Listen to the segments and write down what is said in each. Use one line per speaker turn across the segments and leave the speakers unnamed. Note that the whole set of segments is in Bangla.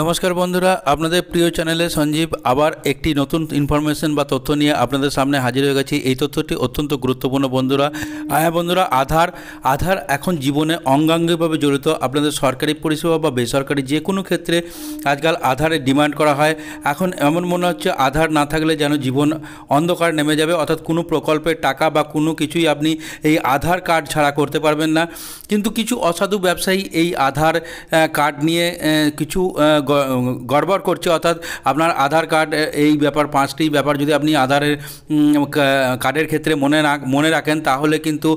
নমস্কার বন্ধুরা আপনাদের প্রিয় চ্যানেলে সঞ্জীব আবার একটি নতুন ইনফরমেশন বা তথ্য নিয়ে আপনাদের সামনে হাজির হয়ে গেছি এই তথ্যটি অত্যন্ত গুরুত্বপূর্ণ বন্ধুরা হ্যাঁ বন্ধুরা আধার আধার এখন জীবনে অঙ্গাঙ্গিভাবে জড়িত আপনাদের সরকারি পরিষেবা বা বেসরকারি যে কোনো ক্ষেত্রে আজকাল আধারে ডিমান্ড করা হয় এখন এমন মনে হচ্ছে আধার না থাকলে যেন জীবন অন্ধকার নেমে যাবে অর্থাৎ কোনো প্রকল্পের টাকা বা কোনো কিছুই আপনি এই আধার কার্ড ছাড়া করতে পারবেন না কিন্তু কিছু অসাধু ব্যবসায়ী এই আধার কার্ড নিয়ে কিছু গড়বড় করছে অর্থাৎ আপনার আধার কার্ড এই ব্যাপার পাঁচটি ব্যাপার যদি আপনি আধারের কার্ডের ক্ষেত্রে মনে না মনে রাখেন তাহলে কিন্তু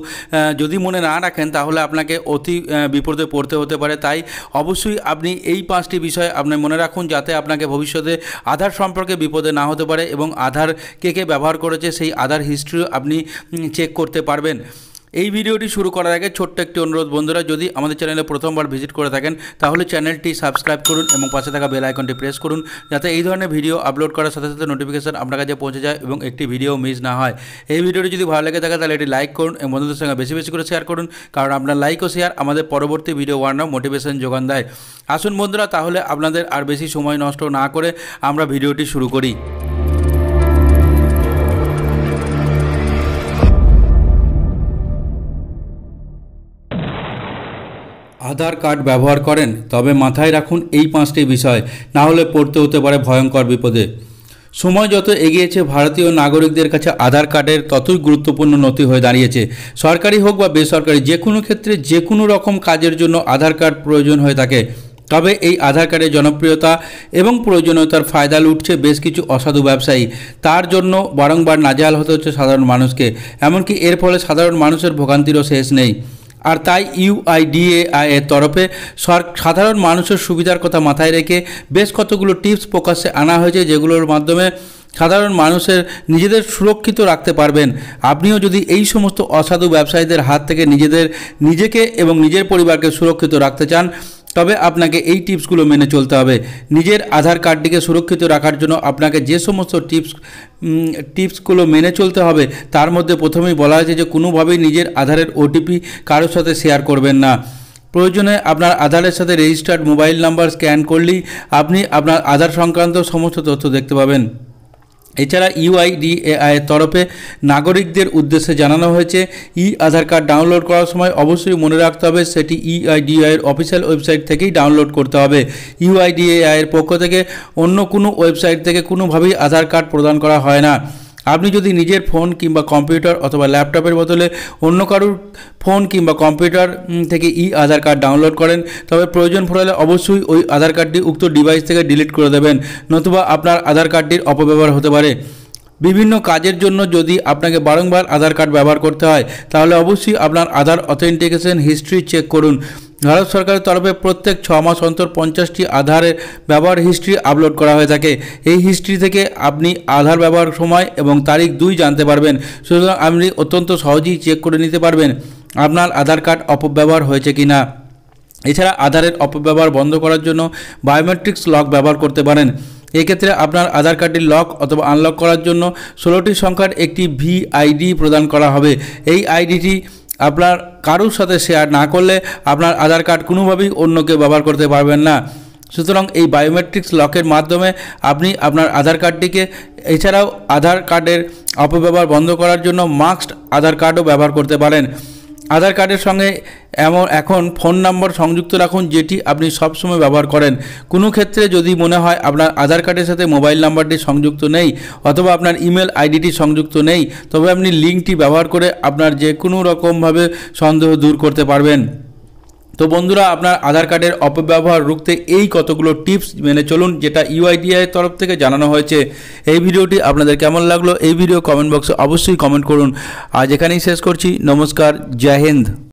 যদি মনে না রাখেন তাহলে আপনাকে অতি বিপদে পড়তে হতে পারে তাই অবশ্যই আপনি এই পাঁচটি বিষয় আপনি মনে রাখুন যাতে আপনাকে ভবিষ্যতে আধার সম্পর্কে বিপদে না হতে পারে এবং আধার কে কে ব্যবহার করেছে সেই আধার হিস্ট্রি আপনি চেক করতে পারবেন এই ভিডিওটি শুরু করার আগে ছোট্ট একটি অনুরোধ বন্ধুরা যদি আমাদের চ্যানেলে প্রথমবার ভিজিট করে থাকেন তাহলে চ্যানেলটি সাবস্ক্রাইব করুন এবং পাশে থাকা বেল আইকনটি প্রেস করুন যাতে এই ধরনের ভিডিও আপলোড করার সাথে সাথে নোটিফিকেশান আপনার কাছে পৌঁছে যায় এবং একটি ভিডিও মিস না হয় এই ভিডিওটি যদি ভালো লেগে থাকে তাহলে এটি লাইক করুন এবং বন্ধুদের সঙ্গে বেশি বেশি করে শেয়ার করুন কারণ আপনার লাইক ও শেয়ার আমাদের পরবর্তী ভিডিও বানানোর মোটিভেশন যোগান দেয় আসুন বন্ধুরা তাহলে আপনাদের আর বেশি সময় নষ্ট না করে আমরা ভিডিওটি শুরু করি আধার কার্ড ব্যবহার করেন তবে মাথায় রাখুন এই পাঁচটি বিষয় না হলে পড়তে হতে পারে ভয়ঙ্কর বিপদে সময় যত এগিয়েছে ভারতীয় নাগরিকদের কাছে আধার কার্ডের ততই গুরুত্বপূর্ণ নথি হয়ে দাঁড়িয়েছে সরকারি হোক বা বেসরকারি যে কোনো ক্ষেত্রে যে কোনো রকম কাজের জন্য আধার কার্ড প্রয়োজন হয়ে থাকে তবে এই আধার কার্ডের জনপ্রিয়তা এবং প্রয়োজনীয়তার ফায়দা লুটছে বেশ কিছু অসাধু ব্যবসায়ী তার জন্য বারংবার নাজেহাল হতে হচ্ছে সাধারণ মানুষকে এমনকি এর ফলে সাধারণ মানুষের ভোগান্তিরও শেষ নেই আর তাই ইউআইডিএআই এর তরফে সাধারণ মানুষের সুবিধার কথা মাথায় রেখে বেশ কতগুলো টিপস প্রকাশ্যে আনা হয়েছে যেগুলোর মাধ্যমে সাধারণ মানুষের নিজেদের সুরক্ষিত রাখতে পারবেন আপনিও যদি এই সমস্ত অসাধু ব্যবসায়ীদের হাত থেকে নিজেদের নিজেকে এবং নিজের পরিবারকে সুরক্ষিত রাখতে চান তবে আপনাকে এই টিপসগুলো মেনে চলতে হবে নিজের আধার কার্ডটিকে সুরক্ষিত রাখার জন্য আপনাকে যে সমস্ত টিপস টিপসগুলো মেনে চলতে হবে তার মধ্যে প্রথমেই বলা হয়েছে যে কোনোভাবেই নিজের আধারের ওটিপি কারোর সাথে শেয়ার করবেন না প্রয়োজনে আপনার আধারের সাথে রেজিস্টার্ড মোবাইল নাম্বার স্ক্যান করলেই আপনি আপনার আধার সংক্রান্ত সমস্ত তথ্য দেখতে পাবেন এছাড়া ইউআইডিএআইয়ের তরফে নাগরিকদের উদ্দেশ্যে জানানো হয়েছে ই আধার কার্ড ডাউনলোড করার সময় অবশ্যই মনে রাখতে হবে সেটি এর অফিসিয়াল ওয়েবসাইট থেকেই ডাউনলোড করতে হবে এর পক্ষ থেকে অন্য কোনো ওয়েবসাইট থেকে কোনোভাবেই আধার কার্ড প্রদান করা হয় না আপনি যদি নিজের ফোন কিংবা কম্পিউটার অথবা ল্যাপটপের বদলে অন্য কারুর ফোন কিংবা কম্পিউটার থেকে ই আধার কার্ড ডাউনলোড করেন তবে প্রয়োজন পড়লে অবশ্যই ওই আধার কার্ডটি উক্ত ডিভাইস থেকে ডিলিট করে দেবেন নতুবা আপনার আধার কার্ডটির অপব্যবহার হতে পারে বিভিন্ন কাজের জন্য যদি আপনাকে বারংবার আধার কার্ড ব্যবহার করতে হয় তাহলে অবশ্যই আপনার আধার অথেন্টিকেশন হিস্ট্রি চেক করুন ভারত সরকারের তরফে প্রত্যেক ছ মাস অন্তর পঞ্চাশটি আধারের ব্যবহার হিস্ট্রি আপলোড করা হয়ে থাকে এই হিস্ট্রি থেকে আপনি আধার ব্যবহার সময় এবং তারিখ দুই জানতে পারবেন সুতরাং আপনি অত্যন্ত সহজেই চেক করে নিতে পারবেন আপনার আধার কার্ড অপব্যবহার হয়েছে কি না এছাড়া আধারের অপব্যবহার বন্ধ করার জন্য বায়োমেট্রিক্স লক ব্যবহার করতে পারেন এক্ষেত্রে আপনার আধার কার্ডটির লক অথবা আনলক করার জন্য ষোলোটি সংখ্যার একটি ভিআইডি প্রদান করা হবে এই আইডিটি আপনার কারোর সাথে শেয়ার না করলে আপনার আধার কার্ড কোনোভাবেই অন্য কেউ ব্যবহার করতে পারবেন না সুতরাং এই বায়োমেট্রিক্স লকের মাধ্যমে আপনি আপনার আধার কার্ডটিকে এছাড়াও আধার কার্ডের অপব্যবহার বন্ধ করার জন্য মাস্ক আধার কার্ডও ব্যবহার করতে পারেন আধার কার্ডের সঙ্গে এমন এখন ফোন নম্বর সংযুক্ত রাখুন যেটি আপনি সবসময় ব্যবহার করেন কোনো ক্ষেত্রে যদি মনে হয় আপনার আধার কার্ডের সাথে মোবাইল নাম্বারটি সংযুক্ত নেই অথবা আপনার ইমেল আইডিটি সংযুক্ত নেই তবে আপনি লিঙ্কটি ব্যবহার করে আপনার যে কোনো রকমভাবে সন্দেহ দূর করতে পারবেন তো বন্ধুরা আপনার আধার কার্ডের অপব্যবহার রুখতে এই কতগুলো টিপস মেনে চলুন যেটা ইউআইডিআই তরফ থেকে জানানো হয়েছে এই ভিডিওটি আপনাদের কেমন লাগলো এই ভিডিও কমেন্ট বক্সে অবশ্যই কমেন্ট করুন আজ এখানেই শেষ করছি নমস্কার জয় হিন্দ